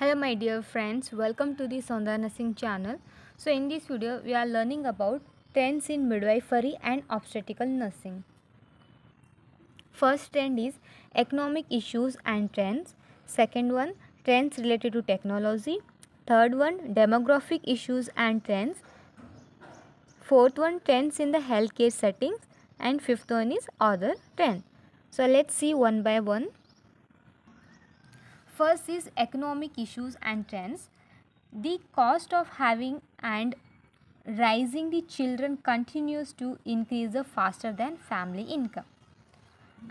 Hello my dear friends, welcome to the Sondana Nursing channel. So in this video we are learning about trends in midwifery and obstetrical nursing. First trend is economic issues and trends. Second one trends related to technology. Third one demographic issues and trends. Fourth one trends in the healthcare settings and fifth one is other trend. So let's see one by one. First is economic issues and trends. The cost of having and raising the children continues to increase faster than family income.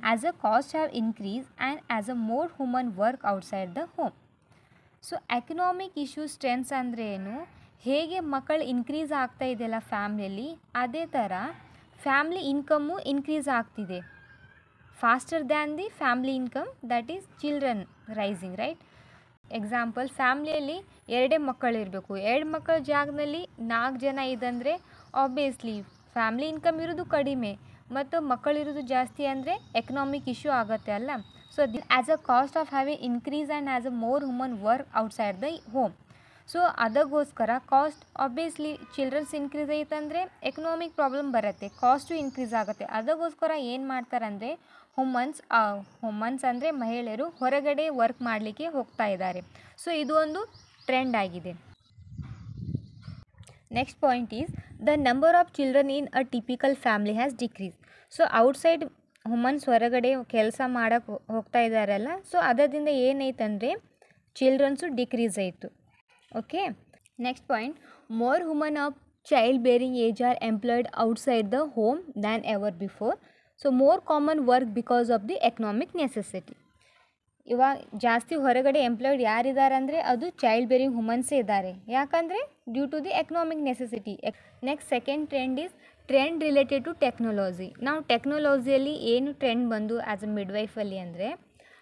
As a cost have increased and as a more human work outside the home. So economic issues trends ಅಂದರೆ ಏನು ಹೇಗೆ ಮಕ್ಕಳು increase ಆಗ್ತಾ ಇದೆಯಲ್ಲ ಫ್ಯಾಮ್ಲಿಯಲ್ಲಿ ಅದೇ tara family income increase aagtide faster than the family income that is children rising right example ಫ್ಯಾಮ್ಲಿಯಲ್ಲಿ ಎರಡೇ ಮಕ್ಕಳು ಇರಬೇಕು ಎರಡು ಮಕ್ಕಳ ಜಾಗದಲ್ಲಿ ನಾಲ್ಕು ಜನ ಇದಂದರೆ ಆಬ್ವಿಯಸ್ಲಿ ಫ್ಯಾಮ್ಲಿ ಇನ್ಕಮ್ ಇರೋದು ಕಡಿಮೆ ಮತ್ತು ಮಕ್ಕಳಿರೋದು ಜಾಸ್ತಿ ಅಂದರೆ ಎಕನಾಮಿಕ್ ಇಶ್ಯೂ ಆಗುತ್ತೆ ಅಲ್ಲ so as a cost of having increase and as a more woman work outside the home so ಅದಕ್ಕೋಸ್ಕರ ಕಾಸ್ಟ್ ಆಬ್ವಿಯಸ್ಲಿ ಚಿಲ್ಡ್ರನ್ಸ್ ಇನ್ಕ್ರೀಸ್ ಐತಂದರೆ ಎಕನಾಮಿಕ್ ಪ್ರಾಬ್ಲಮ್ ಬರುತ್ತೆ ಕಾಸ್ಟು ಇನ್ಕ್ರೀಸ್ ಆಗುತ್ತೆ ಅದಕ್ಕೋಸ್ಕರ ಏನು ಮಾಡ್ತಾರೆ ಅಂದರೆ ಹುಮನ್ಸ್ ವುಮನ್ಸ್ ಅಂದರೆ ಮಹಿಳೆಯರು ಹೊರಗಡೆ ವರ್ಕ್ ಮಾಡಲಿಕ್ಕೆ ಹೋಗ್ತಾ ಇದ್ದಾರೆ ಸೊ ಇದು ಒಂದು ಟ್ರೆಂಡ್ ಆಗಿದೆ next point is the number of children in a typical family has decrease so outside humans ಹೊರಗಡೆ ಕೆಲಸ ಮಾಡೋಕ್ಕೆ ಹೋಗ್ತಾ ಇದ್ದಾರಲ್ಲ ಸೊ ಅದರಿಂದ ಏನೈತಂದರೆ ಚಿಲ್ಡ್ರನ್ಸು ಡಿಕ್ರೀಸ್ ಆಯಿತು next point more woman of child bearing age are employed outside the home than ever before so more common work because of the economic necessity ಇವಾಗ ಜಾಸ್ತಿ ಹೊರಗಡೆ ಎಂಪ್ಲಾಯ್ಡ್ ಯಾರಿದ್ದಾರೆ ಅಂದರೆ ಅದು ಚೈಲ್ಡ್ ಬೇರಿಂಗ್ ವುಮನ್ಸೇ ಇದ್ದಾರೆ ಯಾಕಂದರೆ due to the economic necessity next second trend is trend related to technology ನಾವು ಟೆಕ್ನಾಲಜಿಯಲ್ಲಿ ಏನು ಟ್ರೆಂಡ್ ಬಂದು ಆ್ಯಸ್ ಅ ಮಿಡ್ವೈಫಲ್ಲಿ ಅಂದರೆ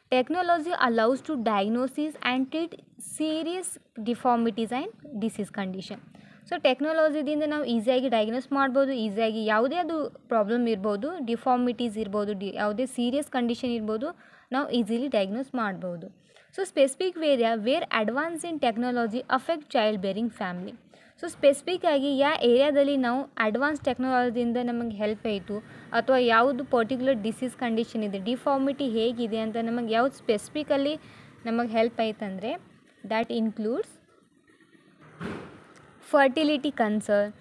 Technology allows to diagnosis and treat serious deformities and disease condition. So ಟೆಕ್ನಾಲಜಿದಿಂದ ನಾವು ಈಸಿಯಾಗಿ ಡಯಾಗ್ನೋಸ್ ಮಾಡ್ಬೋದು ಈಸಿಯಾಗಿ ಯಾವುದೇ ಅದು ಪ್ರಾಬ್ಲಮ್ ಇರ್ಬೋದು ಡಿಫಾರ್ಮಿಟೀಸ್ ಇರ್ಬೋದು ಡಿ ಯಾವುದೇ ಸೀರಿಯಸ್ ಕಂಡೀಷನ್ ಇರ್ಬೋದು ನಾವು ಈಸಿಲಿ ಡಯಾಗ್ನೋಸ್ ಮಾಡ್ಬೋದು so specific area where advance in technology affect child bearing family so ಸ್ಪೆಸಿಫಿಕ್ಕಾಗಿ ಯಾ ಏರಿಯಾದಲ್ಲಿ ನಾವು ಅಡ್ವಾನ್ಸ್ ಟೆಕ್ನಾಲಜಿಯಿಂದ ನಮಗೆ ಹೆಲ್ಪ್ ಆಯಿತು ಅಥವಾ ಯಾವುದು ಪರ್ಟಿಕ್ಯುಲರ್ ಡಿಸೀಸ್ ಕಂಡೀಷನ್ ಇದೆ ಡಿಫಾರ್ಮಿಟಿ ಹೇಗಿದೆ ಅಂತ ನಮಗೆ ಯಾವ್ದು ಸ್ಪೆಸಿಫಿಕಲ್ಲಿ ನಮಗೆ ಹೆಲ್ಪ್ ಆಯ್ತಂದರೆ that includes fertility concern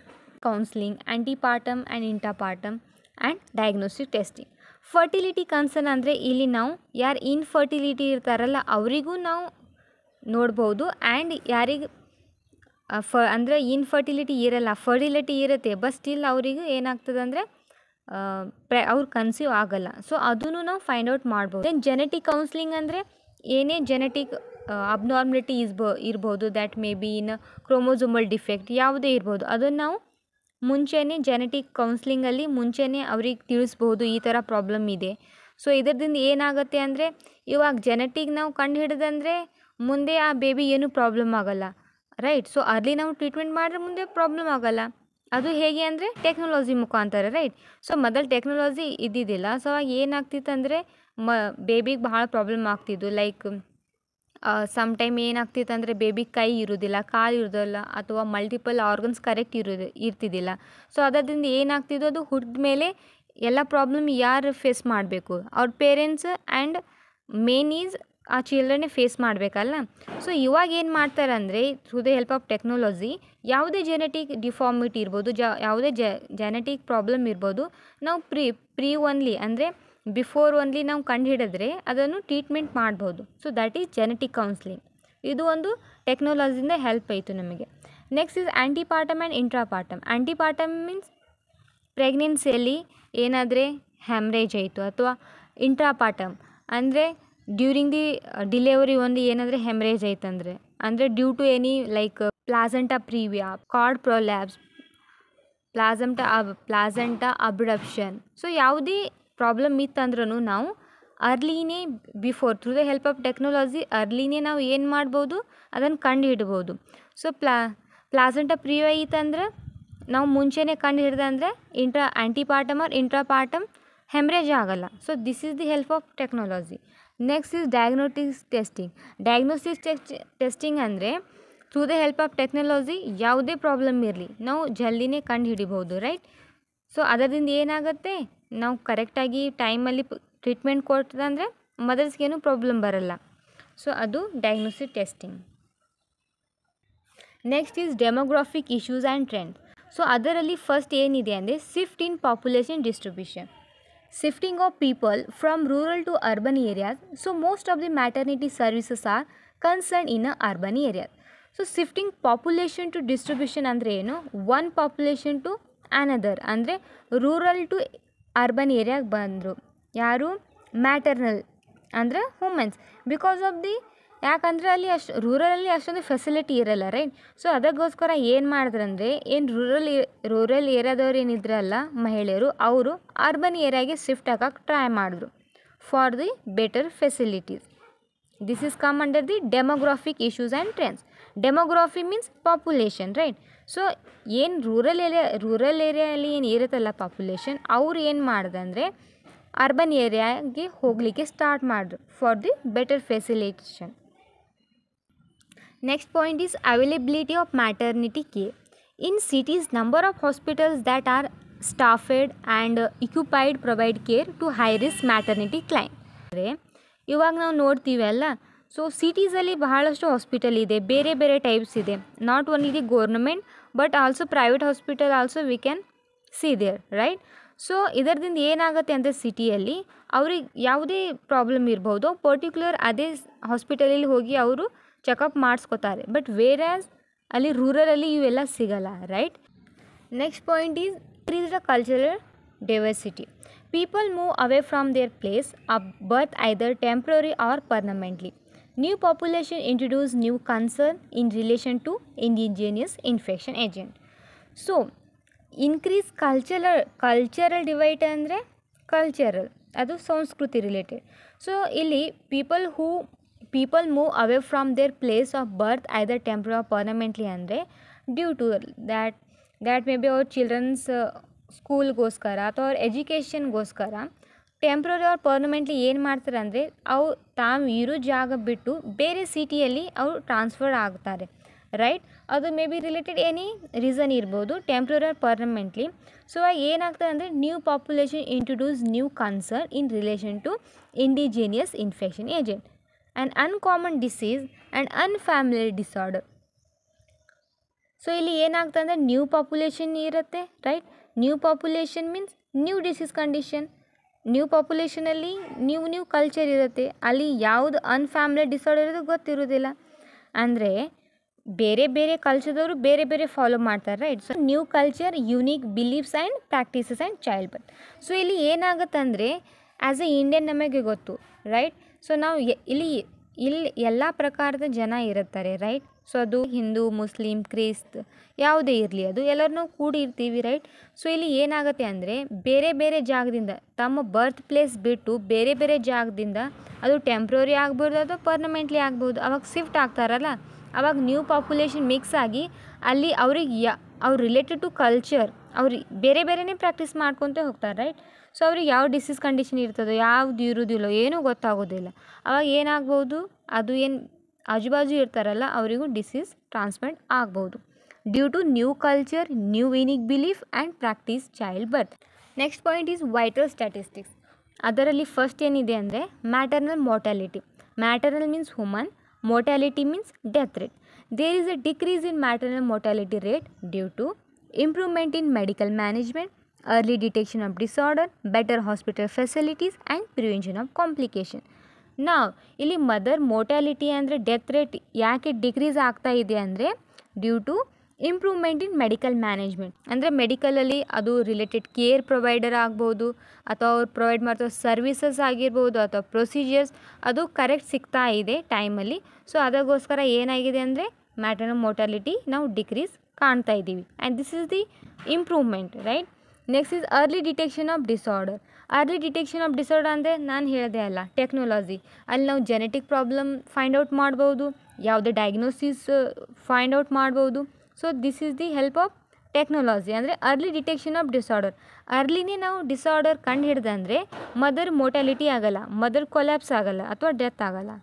counselling antepartum and intrapartum and diagnostic testing fertility concern ಅಂದರೆ ಇಲ್ಲಿ ನಾವು ಯಾರು ಇನ್ಫರ್ಟಿಲಿಟಿ ಇರ್ತಾರಲ್ಲ ಅವರಿಗೂ ನಾವು ನೋಡ್ಬೋದು ಆ್ಯಂಡ್ ಯಾರಿಗೆ ಫ ಅಂದರೆ ಇನ್ಫರ್ಟಿಲಿಟಿ ಇರಲ್ಲ ಫರ್ಟಿಲಿಟಿ ಇರುತ್ತೆ ಬಟ್ ಸ್ಟಿಲ್ ಅವರಿಗೆ ಏನಾಗ್ತದೆ ಅಂದರೆ ಪ್ರ ಅವ್ರು ಕನ್ಸೀವ್ ಆಗಲ್ಲ ಸೊ ಅದನ್ನು ನಾವು ಫೈಂಡ್ ಔಟ್ ಮಾಡ್ಬೋದು ದೆನ್ ಜೆನೆಟಿಕ್ ಕೌನ್ಸ್ಲಿಂಗ್ ಅಂದರೆ ಏನೇ ಜೆನೆಟಿಕ್ ಅಬ್ನಾರ್ಮಲಿಟಿ ಇಸ್ಬೋ ಇರ್ಬೋದು that may be in chromosomal defect ಯಾವುದೇ ಇರ್ಬೋದು ಅದನ್ನು ನಾವು ಮುಂಚೆನೇ ಜೆನೆಟಿಕ್ ಕೌನ್ಸ್ಲಿಂಗಲ್ಲಿ ಮುಂಚೆನೇ ಅವ್ರಿಗೆ ತಿಳಿಸ್ಬೋದು ಈ ಥರ ಪ್ರಾಬ್ಲಮ್ ಇದೆ ಸೊ ಇದರಿಂದ ಏನಾಗುತ್ತೆ ಅಂದರೆ ಇವಾಗ ಜೆನೆಟಿಕ್ ನಾವು ಕಂಡು ಹಿಡಿದಂದರೆ ಮುಂದೆ ಆ ಬೇಬಿ ಏನೂ ಪ್ರಾಬ್ಲಮ್ ಆಗಲ್ಲ ರೈಟ್ ಸೊ ಅರ್ಲಿ ನಾವು ಟ್ರೀಟ್ಮೆಂಟ್ ಮಾಡಿದ್ರೆ ಮುಂದೆ ಪ್ರಾಬ್ಲಮ್ ಆಗೋಲ್ಲ ಅದು ಹೇಗೆ ಅಂದರೆ ಟೆಕ್ನಾಲಜಿ ಮುಖಾಂತರ ರೈಟ್ ಸೊ ಮೊದಲು ಟೆಕ್ನಾಲಜಿ ಇದ್ದಿದ್ದಿಲ್ಲ ಸೊ ಆಗ ಏನಾಗ್ತಿತ್ತು ಅಂದರೆ ಮ ಬೇಬಿಗೆ ಭಾಳ ಪ್ರಾಬ್ಲಮ್ ಆಗ್ತಿದ್ದು ಲೈಕ್ ಸಮ್ ಟೈಮ್ ಏನಾಗ್ತಿತ್ತು ಅಂದರೆ ಬೇಬಿ ಕೈ ಇರೋದಿಲ್ಲ ಕಾಲು ಇರೋದಿಲ್ಲ ಅಥವಾ ಮಲ್ಟಿಪಲ್ ಆರ್ಗನ್ಸ್ ಕರೆಕ್ಟ್ ಇರೋದು ಇರ್ತಿದ್ದಿಲ್ಲ ಸೊ ಅದರಿಂದ ಏನಾಗ್ತಿದ್ದು ಅದು ಹುಟ್ಟಿದ ಮೇಲೆ ಎಲ್ಲ ಪ್ರಾಬ್ಲಮ್ ಯಾರು ಫೇಸ್ ಮಾಡಬೇಕು ಅವ್ರ ಪೇರೆಂಟ್ಸ್ ಆ್ಯಂಡ್ ಮೇನ್ ಈಸ್ ಆ ಚಿಲ್ಡ್ರನ್ನೇ ಫೇಸ್ ಮಾಡಬೇಕಲ್ಲ ಸೊ ಇವಾಗ ಏನು ಮಾಡ್ತಾರೆ ಅಂದರೆ through the help of technology ಯಾವುದೇ ಜೆನೆಟಿಕ್ ಡಿಫಾರ್ಮಿಟಿ ಇರ್ಬೋದು ಜ ಯಾವುದೇ ಜೆನೆಟಿಕ್ ಪ್ರಾಬ್ಲಮ್ ಇರ್ಬೋದು ನಾವು ಪ್ರೀ ಪ್ರೀ ಒನ್ಲಿ ಅಂದರೆ ಬಿಫೋರ್ ಒನ್ಲಿ ನಾವು ಕಂಡು ಹಿಡಿದ್ರೆ ಅದನ್ನು ಟ್ರೀಟ್ಮೆಂಟ್ ಮಾಡ್ಬೋದು so that is genetic counselling ಇದು ಒಂದು ಟೆಕ್ನಾಲಜಿಯಿಂದ ಹೆಲ್ಪ್ ಆಯಿತು ನಮಗೆ next is antepartum and intrapartum antepartum means ಪ್ರೆಗ್ನೆನ್ಸಿಯಲ್ಲಿ ಏನಾದರೆ ಹ್ಯಾಮ್ರೇಜ್ ಆಯಿತು ಅಥವಾ ಇಂಟ್ರಾಪಾರ್ಟಮ್ ಅಂದರೆ ಡ್ಯೂರಿಂಗ್ ದಿ ಡಿಲೆವರಿ ಒಂದು ಏನಾದರೆ ಹೆಮ್ರೇಜ್ ಐತಂದರೆ ಅಂದರೆ due to any like placenta previa cord prolapse placenta ab placenta abruption so ಯಾವುದೇ ಪ್ರಾಬ್ಲಮ್ ಇತ್ತಂದ್ರೂ ನಾವು ಅರ್ಲಿನೇ before through the help of technology ಅರ್ಲಿನೇ ನಾವು ಏನು ಮಾಡ್ಬೋದು ಅದನ್ನು ಕಂಡು ಹಿಡ್ಬೋದು ಸೊ ಪ್ಲಾ ಪ್ಲಾಸಂಟಾ ಪ್ರಿಯ ಇತ್ತಂದ್ರೆ ನಾವು ಮುಂಚೆನೇ ಕಂಡು ಹಿಡ್ದಂದ್ರೆ intra antepartum or intrapartum haemorrhage ಆಗಲ್ಲ so this is the help of technology next is diagnostics testing diagnostic testing ಅಂದರೆ through the help of technology ಯಾವುದೇ ಪ್ರಾಬ್ಲಮ್ ಇರಲಿ ನಾವು ಜಲ್ದಿನೇ ಕಂಡು ಹಿಡಿಬೋದು ರೈಟ್ ಸೊ ಅದರಿಂದ ಏನಾಗುತ್ತೆ ನಾವು ಕರೆಕ್ಟಾಗಿ ಟೈಮಲ್ಲಿ ಟ್ರೀಟ್ಮೆಂಟ್ ಕೊಡ್ತದಂದರೆ ಮದರ್ಸ್ಗೇನು ಪ್ರಾಬ್ಲಮ್ ಬರಲ್ಲ ಸೊ ಅದು diagnostic testing next is demographic issues and trend so ಅದರಲ್ಲಿ ಫಸ್ಟ್ ಏನಿದೆ ಅಂದರೆ shift in population distribution shifting of people from rural to urban areas. So most of the maternity services are concerned in a urban area. So shifting population to distribution andre you know, one population to another andre rural to urban area bandru. Yaru maternal andre women's because of the ಯಾಕಂದರೆ ಅಲ್ಲಿ ಅಷ್ಟು ರೂರಲಲ್ಲಿ ಅಷ್ಟೊಂದು facility ಇರಲ್ಲ right so ಅದಕ್ಕೋಸ್ಕರ ಏನು ಮಾಡಿದ್ರಂದ್ರೆ ಏನು rural rural ಏರಿಯಾದವ್ರು ಏನಿದ್ರಲ್ಲ ಮಹಿಳೆಯರು ಅವರು ಅರ್ಬನ್ ಏರಿಯಾಗೆ ಶಿಫ್ಟ್ ಆಗೋಕೆ ಟ್ರೈ ಮಾಡಿದ್ರು for the better facilities this is come under the demographic issues and trends demography means population right so ಏನು ರೂರಲ್ ಏರಿಯಾ ರೂರಲ್ ಏರಿಯಲ್ಲಿ ಏನು ಇರುತ್ತಲ್ಲ ಪಾಪ್ಯುಲೇಷನ್ ಅವ್ರು ಏನು ಮಾಡ್ದಂದರೆ ಅರ್ಬನ್ ಏರಿಯಾಗೆ ಹೋಗಲಿಕ್ಕೆ ಸ್ಟಾರ್ಟ್ ಮಾಡಿದ್ರು for the better facilitation point is availability of maternity care in cities number of hospitals that are staffed and equipped provide care to high risk maternity claim ಅಂದರೆ ಇವಾಗ ನಾವು ನೋಡ್ತೀವಿ ಅಲ್ಲ ಸೊ ಸಿಟೀಸಲ್ಲಿ ಬಹಳಷ್ಟು ಹಾಸ್ಪಿಟಲ್ ಇದೆ ಬೇರೆ ಬೇರೆ ಟೈಪ್ಸ್ ಇದೆ not only the government but also private hospital also we can see there right so ಇದರದಿಂದ ಏನಾಗುತ್ತೆ ಅಂದರೆ ಸಿಟಿಯಲ್ಲಿ ಅವ್ರಿಗೆ ಯಾವುದೇ ಪ್ರಾಬ್ಲಮ್ ಇರ್ಬೋದು ಪರ್ಟಿಕ್ಯುಲರ್ ಅದೇ ಹಾಸ್ಪಿಟಲಲ್ಲಿ ಹೋಗಿ ಅವರು ಚೆಕಪ್ ಮಾಡಿಸ್ಕೋತಾರೆ ಬಟ್ ವೇರ್ ಆ್ಯಸ್ ಅಲ್ಲಿ ರೂರಲಲ್ಲಿ ಇವೆಲ್ಲ ಸಿಗಲ್ಲ right next point is increase the cultural diversity people move away from their place of birth either temporary or permanently new population introduce new concern in relation to indigenous infection agent so increase cultural cultural divide ಅಂದರೆ cultural ಅದು ಸಂಸ್ಕೃತಿ related so ಇಲ್ಲಿ people who people move away from their place of birth either temporary permanently ಅಂದರೆ due to that that may be ಅವ್ರ childrens ಸ್ಕೂಲ್ಗೋಸ್ಕರ ಅಥವಾ ಅವ್ರ ಎಜುಕೇಷನ್ಗೋಸ್ಕರ temporary ಅವ್ರು ಪರ್ಮನೆಂಟ್ಲಿ ಏನು ಮಾಡ್ತಾರೆ ಅಂದರೆ ಅವು ತಾವು ಇರೋ ಜಾಗ ಬಿಟ್ಟು ಬೇರೆ ಸಿಟಿಯಲ್ಲಿ ಅವರು ಟ್ರಾನ್ಸ್ಫರ್ ಆಗ್ತಾರೆ ರೈಟ್ ಅದು may be related any reason ಇರ್ಬೋದು ಟೆಂಪ್ರರಿ ಆರ್ ಪರ್ಮನೆಂಟ್ಲಿ ಸೊ ಏನಾಗ್ತದೆ ಅಂದರೆ new population introduce new concern in relation to indigenous infection agent and uncommon disease and unfamiliar disorder so ಇಲ್ಲಿ ಏನಾಗ್ತದೆ ಅಂದರೆ ನ್ಯೂ ಪಾಪ್ಯುಲೇಷನ್ ಇರುತ್ತೆ right new population means new disease condition new ಪಾಪ್ಯುಲೇಷನಲ್ಲಿ new new culture ಇರುತ್ತೆ ಅಲ್ಲಿ ಯಾವುದು ಅನ್ಫ್ಯಾಮಿಲಿ disorder ಇರೋದು ಗೊತ್ತಿರೋದಿಲ್ಲ ಅಂದರೆ ಬೇರೆ ಬೇರೆ ಕಲ್ಚರ್ದವರು ಬೇರೆ ಬೇರೆ ಫಾಲೋ ಮಾಡ್ತಾರೆ right so new culture unique beliefs and practices and child birth so ಇಲ್ಲಿ ಏನಾಗುತ್ತೆ ಅಂದರೆ ಆ್ಯಸ್ ಎ ಇಂಡಿಯನ್ ನಮಗೆ ಗೊತ್ತು ರೈಟ್ ಸೊ ನಾವು ಇಲ್ಲಿ ಇಲ್ಲಿ ಎಲ್ಲ ಪ್ರಕಾರದ ಜನ ಇರುತ್ತಾರೆ ರೈಟ್ ಸೊ ಅದು ಹಿಂದೂ ಮುಸ್ಲಿಂ ಕ್ರಿಸ್ತ್ ಯಾವುದೇ ಇರಲಿ ಅದು ಎಲ್ಲರನ್ನೂ ಕೂಡಿರ್ತೀವಿ ರೈಟ್ ಸೊ ಇಲ್ಲಿ ಏನಾಗುತ್ತೆ ಅಂದರೆ ಬೇರೆ ಬೇರೆ ಜಾಗದಿಂದ ತಮ್ಮ ಬರ್ತ್ ಪ್ಲೇಸ್ ಬಿಟ್ಟು ಬೇರೆ ಬೇರೆ ಜಾಗದಿಂದ ಅದು ಟೆಂಪ್ರರಿ ಆಗ್ಬೋದು ಅಥವಾ ಪರ್ಮನೆಂಟ್ಲಿ ಆಗ್ಬೋದು ಅವಾಗ ಶಿಫ್ಟ್ ಆಗ್ತಾರಲ್ಲ ಅವಾಗ ನ್ಯೂ ಪಾಪ್ಯುಲೇಷನ್ ಮಿಕ್ಸ್ ಆಗಿ ಅಲ್ಲಿ ಅವ್ರಿಗೆ ಯಾ ಅವ್ರ ರಿಲೇಟೆಡ್ ಟು ಕಲ್ಚರ್ ಅವ್ರು ಬೇರೆ ಬೇರೆನೇ ಪ್ರಾಕ್ಟೀಸ್ ಮಾಡ್ಕೊತ ಹೋಗ್ತಾರೆ ರೈಟ್ ಸೊ ಅವ್ರಿಗೆ ಯಾವ ಡಿಸೀಸ್ ಕಂಡೀಷನ್ ಇರ್ತದೋ ಯಾವ್ದು ಇರೋದಿಲ್ಲ ಏನೂ ಗೊತ್ತಾಗೋದಿಲ್ಲ ಅವಾಗ ಏನಾಗ್ಬೋದು ಅದು ಏನು ಆಜುಬಾಜು ಇರ್ತಾರಲ್ಲ ಅವರಿಗೂ ಡಿಸೀಸ್ ಟ್ರಾನ್ಸ್ಮಿಟ್ ಆಗ್ಬೋದು due to new culture new unique belief and practice child birth next point is vital statistics ಅದರಲ್ಲಿ ಫಸ್ಟ್ ಏನಿದೆ ಅಂದರೆ maternal mortality maternal means human mortality means death rate there is a decrease in maternal mortality rate due to improvement in medical management early detection of disorder, better hospital facilities and prevention of complication. ನಾವು ಇಲ್ಲಿ mother mortality ಅಂದರೆ death rate ಯಾಕೆ decrease ಆಗ್ತಾ ಇದೆ ಅಂದರೆ due to improvement in medical management ಅಂದರೆ ಮೆಡಿಕಲಲ್ಲಿ ಅದು ರಿಲೇಟೆಡ್ ಕೇರ್ ಪ್ರೊವೈಡರ್ ಆಗ್ಬೋದು ಅಥವಾ ಅವ್ರು ಪ್ರೊವೈಡ್ ಮಾಡ್ತಾ ಸರ್ವಿಸಸ್ ಆಗಿರ್ಬೋದು ಅಥವಾ ಪ್ರೊಸೀಜರ್ಸ್ ಅದು ಕರೆಕ್ಟ್ ಸಿಗ್ತಾ ಇದೆ ಟೈಮಲ್ಲಿ ಸೊ ಅದಕ್ಕೋಸ್ಕರ ಏನಾಗಿದೆ ಅಂದರೆ ಮ್ಯಾಟರ್ನ ಮೋಟಾಲಿಟಿ ನಾವು ಡಿಕ್ರೀಸ್ ಕಾಣ್ತಾ ಇದ್ದೀವಿ and this is the improvement right next is early detection of disorder early detection of disorder ಅಂದರೆ ನಾನು ಹೇಳಿದೆ ಅಲ್ಲ ಟೆಕ್ನಾಲಜಿ ಅಲ್ಲಿ ನಾವು ಜೆನೆಟಿಕ್ ಪ್ರಾಬ್ಲಮ್ ಫೈಂಡ್ ಔಟ್ ಮಾಡ್ಬೋದು ಯಾವುದೇ ಡಯಾಗ್ನೋಸಿಸ್ ಫೈಂಡ್ ಔಟ್ ಮಾಡ್ಬೋದು so this is the help of technology ಅಂದರೆ ಅರ್ಲಿ ಡಿಟೆಕ್ಷನ್ ಆಫ್ ಡಿಸಾರ್ಡರ್ ಅರ್ಲಿನೇ ನಾವು ಡಿಸಾರ್ಡರ್ ಕಂಡು ಹಿಡ್ದಂದರೆ ಮದರ್ ಮೋಟಾಲಿಟಿ ಆಗೋಲ್ಲ ಮದರ್ ಕೊಲ್ಯಾಪ್ಸ್ ಆಗೋಲ್ಲ ಅಥವಾ ಡೆತ್ ಆಗೋಲ್ಲ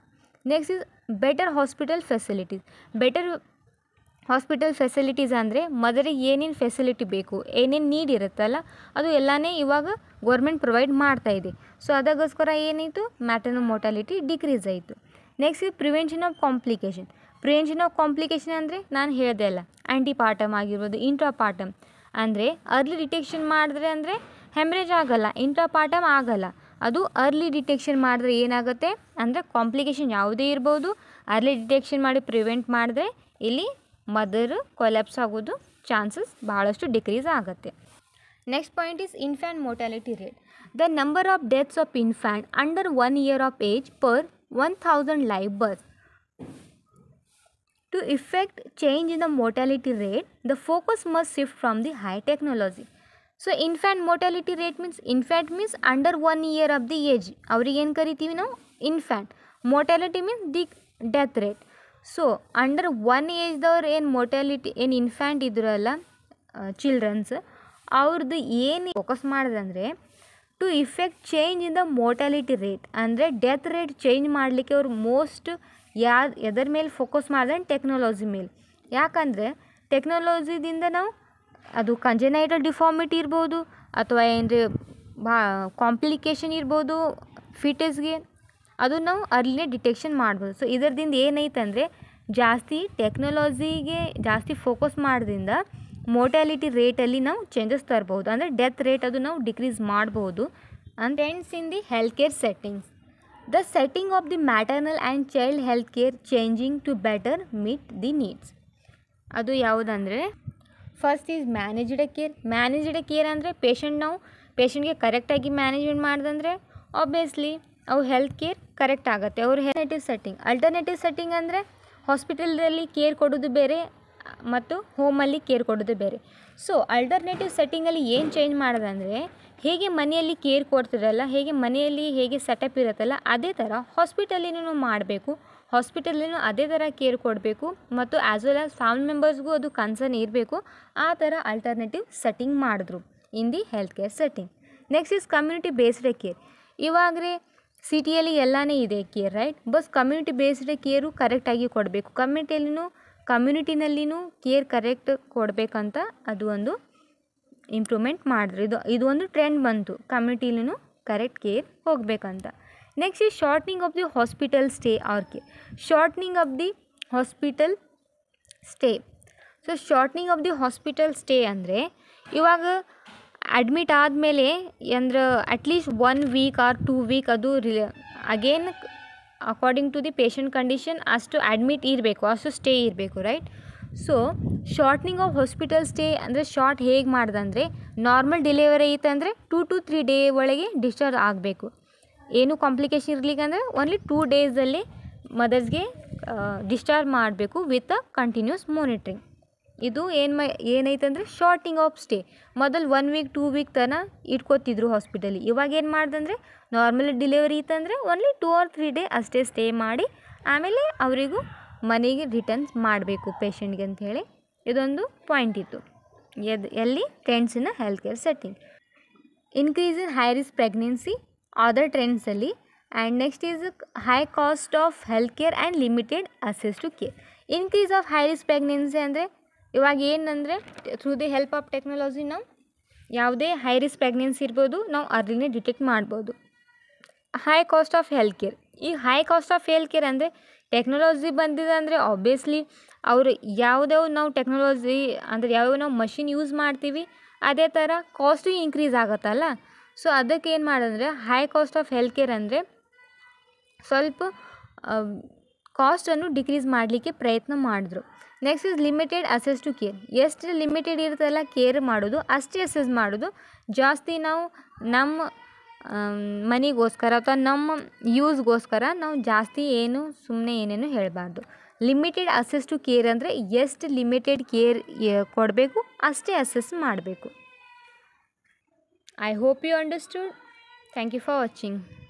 next is better hospital facilities better hospital facilities ಅಂದರೆ ಮದರಿಗೆ ಏನೇನು ಫೆಸಿಲಿಟಿ ಬೇಕು ಏನೇನು ನೀಡ್ ಇರುತ್ತಲ್ಲ ಅದು ಎಲ್ಲನೇ ಇವಾಗ ಗೌರ್ಮೆಂಟ್ ಪ್ರೊವೈಡ್ ಮಾಡ್ತಾ ಇದೆ ಸೊ ಅದಕ್ಕೋಸ್ಕರ ಏನಾಯಿತು ಮ್ಯಾಟರ್ನ ಮೋಟಾಲಿಟಿ ಡಿಕ್ರೀಸ್ ಆಯಿತು ನೆಕ್ಸ್ಟ್ ಇದು prevention of complication prevention of complication ಅಂದರೆ ನಾನು ಹೇಳಿದೆ ಅಲ್ಲ ಆ್ಯಂಟಿಪಾರ್ಟಮ್ ಆಗಿರ್ಬೋದು ಇಂಟ್ರಾಪಾರ್ಟಮ್ ಅಂದರೆ ಅರ್ಲಿ ಡಿಟೆಕ್ಷನ್ ಮಾಡಿದ್ರೆ ಅಂದರೆ ಹೆಮ್ರೇಜ್ ಆಗೋಲ್ಲ ಇಂಟ್ರಾಪಾರ್ಟಮ್ ಆಗೋಲ್ಲ ಅದು ಅರ್ಲಿ ಡಿಟೆಕ್ಷನ್ ಮಾಡಿದ್ರೆ ಏನಾಗುತ್ತೆ ಅಂದರೆ ಕಾಂಪ್ಲಿಕೇಶನ್ ಯಾವುದೇ ಇರ್ಬೋದು ಅರ್ಲಿ ಡಿಟೆಕ್ಷನ್ ಮಾಡಿ ಪ್ರಿವೆಂಟ್ ಮಾಡಿದ್ರೆ ಇಲ್ಲಿ मदर कोलैप्स ಆಗೋದು ಚಾನ್ಸಸ್ ಬಹಳಷ್ಟು ಡಿಕ್ರೀಸ್ ಆಗುತ್ತೆ next point is infant mortality rate the number of deaths of infant under 1 year of age per 1000 live births to affect change in the mortality rate the focus must shift from the high technology so infant mortality rate means infant means under 1 year of the age ಅವರಿ ಏನು ಕರಿತೀವಿ no infant mortality means the death rate so under one ಏಜ್ದವ್ರು ಏನು mortality ಏನು infant ಇದ್ರಲ್ಲ childrens ಅವ್ರದ್ದು ಏನು focus ಮಾಡಿದಂದರೆ to effect change in the mortality rate ಅಂದರೆ ಡೆತ್ ರೇಟ್ ಚೇಂಜ್ ಮಾಡಲಿಕ್ಕೆ ಅವ್ರು ಮೋಸ್ಟ್ ಯಾ ಎದರ ಮೇಲೆ ಫೋಕಸ್ ಮಾಡಿದ್ರೆ ಟೆಕ್ನಾಲಜಿ ಮೇಲೆ ಯಾಕಂದರೆ ಟೆಕ್ನಾಲಜಿದಿಂದ ನಾವು ಅದು ಕಂಜೆನೈಟಲ್ ಡಿಫಾರ್ಮಿಟಿ ಇರ್ಬೋದು ಅಥವಾ ಏನು ಬಾ ಕಾಂಪ್ಲಿಕೇಶನ್ ಇರ್ಬೋದು ಫಿಟೇಸ್ಗೆ ಅದು ನಾವು ಅರ್ಲಿನೇ ಡಿಟೆಕ್ಷನ್ ಮಾಡ್ಬೋದು ಸೊ ಇದರಿಂದ ಅಂದರೆ ಜಾಸ್ತಿ ಟೆಕ್ನಾಲಜಿಗೆ ಜಾಸ್ತಿ ಫೋಕಸ್ ಮಾಡೋದ್ರಿಂದ ಮೋರ್ಟಾಲಿಟಿ ರೇಟಲ್ಲಿ ನಾವು ಚೇಂಜಸ್ ತರ್ಬೋದು ಅಂದರೆ ಡೆತ್ ರೇಟ್ ಅದು ನಾವು ಡಿಕ್ರೀಸ್ ಮಾಡ್ಬೋದು and ends in the health care settings the setting of the maternal and child health care changing to better meet the needs ಅದು ಯಾವುದಂದರೆ first is managed care managed care ಅಂದರೆ patient ನಾವು ಪೇಷಂಟ್ಗೆ ಕರೆಕ್ಟಾಗಿ management ಮಾಡಿದಂದರೆ obviously ಅವು health care correct ಆಗುತ್ತೆ ಅವ್ರ ಹೆಲ್ತ್ನೇಟಿವ್ ಸೆಟ್ಟಿಂಗ್ ಅಲ್ಟರ್ನೇಟಿವ್ ಸೆಟ್ಟಿಂಗ್ ಅಂದರೆ ಹಾಸ್ಪಿಟಲಲ್ಲಿ ಕೇರ್ ಕೊಡೋದು ಬೇರೆ ಮತ್ತು ಹೋಮಲ್ಲಿ ಕೇರ್ ಕೊಡೋದು ಬೇರೆ ಸೊ ಅಲ್ಟರ್ನೇಟಿವ್ ಸೆಟ್ಟಿಂಗಲ್ಲಿ ಏನು ಚೇಂಜ್ ಮಾಡೋದಂದರೆ ಹೇಗೆ ಮನೆಯಲ್ಲಿ ಕೇರ್ ಕೊಡ್ತಿರಲ್ಲ ಹೇಗೆ ಮನೆಯಲ್ಲಿ ಹೇಗೆ ಸೆಟಪ್ ಇರುತ್ತಲ್ಲ ಅದೇ ಥರ ಹಾಸ್ಪಿಟಲಿನೂ ಮಾಡಬೇಕು ಹಾಸ್ಪಿಟಲಿನೂ ಅದೇ ಥರ ಕೇರ್ ಕೊಡಬೇಕು ಮತ್ತು ಆ್ಯಸ್ ವೆಲ್ ಆಸ್ ಫ್ಯಾಮಿಲಿ ಮೆಂಬರ್ಸ್ಗೂ ಅದು ಕನ್ಸರ್ನ್ ಇರಬೇಕು ಆ ಥರ ಅಲ್ಟರ್ನೇಟಿವ್ ಸೆಟ್ಟಿಂಗ್ ಮಾಡಿದ್ರು in the health care setting next is community based care ಇವಾಗ್ರೆ ಸಿಟಿಯಲ್ಲಿ ಎಲ್ಲನೇ ಇದೆ care right but community based care ಕರೆಕ್ಟಾಗಿ ಕೊಡಬೇಕು ಕಮ್ಯುನಿಟಿಯಲ್ಲಿನೂ ಕಮ್ಯುನಿಟಿನಲ್ಲಿನೂ ಕೇರ್ ಕರೆಕ್ಟ್ ಕೊಡಬೇಕಂತ ಅದು ಒಂದು ಇಂಪ್ರೂವ್ಮೆಂಟ್ ಮಾಡಿದ್ರು ಇದು ಇದು ಒಂದು ಟ್ರೆಂಡ್ ಬಂತು ಕಮ್ಯುನಿಟಿಲಿನೂ ಕರೆಕ್ಟ್ ಕೇರ್ ಹೋಗಬೇಕಂತ ನೆಕ್ಸ್ಟ್ ಈ shortening of the hospital stay or care shortening of the hospital stay so shortening of the hospital stay ಅಂದರೆ ಇವಾಗ ಅಡ್ಮಿಟ್ ಆದಮೇಲೆ ಅಂದ್ರೆ at least one week or two week ಅದು ರಿಲ again according to the patient condition ಅಷ್ಟು admit ಇರಬೇಕು ಅಷ್ಟು stay ಇರಬೇಕು right so shortening of hospital stay ಅಂದರೆ ಶಾರ್ಟ್ ಹೇಗೆ ಮಾಡ್ದಂದ್ರೆ ನಾರ್ಮಲ್ ಡೆಲಿವರಿ ಐತೆ ಅಂದರೆ ಟೂ ಟು ತ್ರೀ ಡೇ ಒಳಗೆ ಡಿಸ್ಚಾರ್ಜ್ ಆಗಬೇಕು ಏನು ಕಾಂಪ್ಲಿಕೇಶನ್ ಇರಲಿಕ್ಕೆ ಅಂದರೆ ಓನ್ಲಿ ಟೂ ಡೇಸಲ್ಲಿ ಮದರ್ಸ್ಗೆ ಡಿಸ್ಚಾರ್ಜ್ ಮಾಡಬೇಕು ವಿತ್ ಅ ಕಂಟಿನ್ಯೂಸ್ ಮೋನಿಟ್ರಿಂಗ್ ಇದು ಏನು ಮೈ ಏನೈತಂದ್ರೆ ಶಾರ್ಟಿಂಗ್ ಆಫ್ ಸ್ಟೇ ಮೊದಲು ಒನ್ ವೀಕ್ ಟೂ ವೀಕ್ ತನ ಇಟ್ಕೋತಿದ್ರು ಹಾಸ್ಪಿಟಲ್ ಇವಾಗ ಏನು ಮಾಡ್ದಂದ್ರೆ ನಾರ್ಮಲಿ ಡಿಲಿವರಿ ಇತ್ತಂದರೆ only two or three day ಅಷ್ಟೇ ಸ್ಟೇ ಮಾಡಿ ಆಮೇಲೆ ಅವರಿಗೂ ಮನೆಗೆ ರಿಟರ್ನ್ಸ್ ಮಾಡಬೇಕು ಪೇಷಂಟ್ಗೆ ಅಂಥೇಳಿ ಇದೊಂದು ಪಾಯಿಂಟ್ ಇತ್ತು ಎದು ಎಲ್ಲಿ trends health care setting increase in high risk pregnancy other ಟ್ರೆಂಡ್ಸಲ್ಲಿ and next is high cost of health care and limited access to care increase of high risk pregnancy ಅಂದರೆ ಇವಾಗ ಏನಂದರೆ through the help of technology ನಾವು ಯಾವುದೇ high risk pregnancy ಇರ್ಬೋದು ನಾವು ಅರ್ಲಿನೇ detect ಮಾಡ್ಬೋದು high cost of health care ಈ high cost of health care ಅಂದರೆ ಟೆಕ್ನಾಲಜಿ ಬಂದಿದೆ ಅಂದರೆ ಆಬ್ವಿಯಸ್ಲಿ ಅವರು ಯಾವುದ್ಯಾವ ನಾವು ಟೆಕ್ನಾಲಜಿ ಅಂದರೆ ಯಾವ್ಯಾವ ನಾವು ಮಷಿನ್ ಯೂಸ್ ಮಾಡ್ತೀವಿ ಅದೇ ಥರ ಕಾಸ್ಟು ಇನ್ಕ್ರೀಸ್ ಆಗುತ್ತಲ್ಲ ಸೊ ಅದಕ್ಕೆ ಏನು ಮಾಡೋದಂದರೆ high cost of health care ಅಂದರೆ ಸ್ವಲ್ಪ ಕಾಸ್ಟನ್ನು ಡಿಕ್ರೀಸ್ ಮಾಡಲಿಕ್ಕೆ ಪ್ರಯತ್ನ ಮಾಡಿದ್ರು next is limited access to care ಎಷ್ಟು ಲಿಮಿಟೆಡ್ ಇರುತ್ತಲ್ಲ ಕೇರ್ ಮಾಡೋದು ಅಷ್ಟೇ ಅಸೆಸ್ ಮಾಡೋದು ಜಾಸ್ತಿ ನಾವು ನಮ್ಮ ಮನೆಗೋಸ್ಕರ ಅಥವಾ ನಮ್ಮ ಯೂಸ್ಗೋಸ್ಕರ ನಾವು ಜಾಸ್ತಿ ಏನು ಸುಮ್ಮನೆ ಏನೇನು ಹೇಳಬಾರ್ದು ಲಿಮಿಟೆಡ್ ಅಸೆಸ್ ಟು ಕೇರ್ ಅಂದರೆ ಎಷ್ಟು ಲಿಮಿಟೆಡ್ ಕೇರ್ ಕೊಡಬೇಕು ಅಷ್ಟೇ ಅಸೆಸ್ ಮಾಡಬೇಕು I hope you understood thank you for watching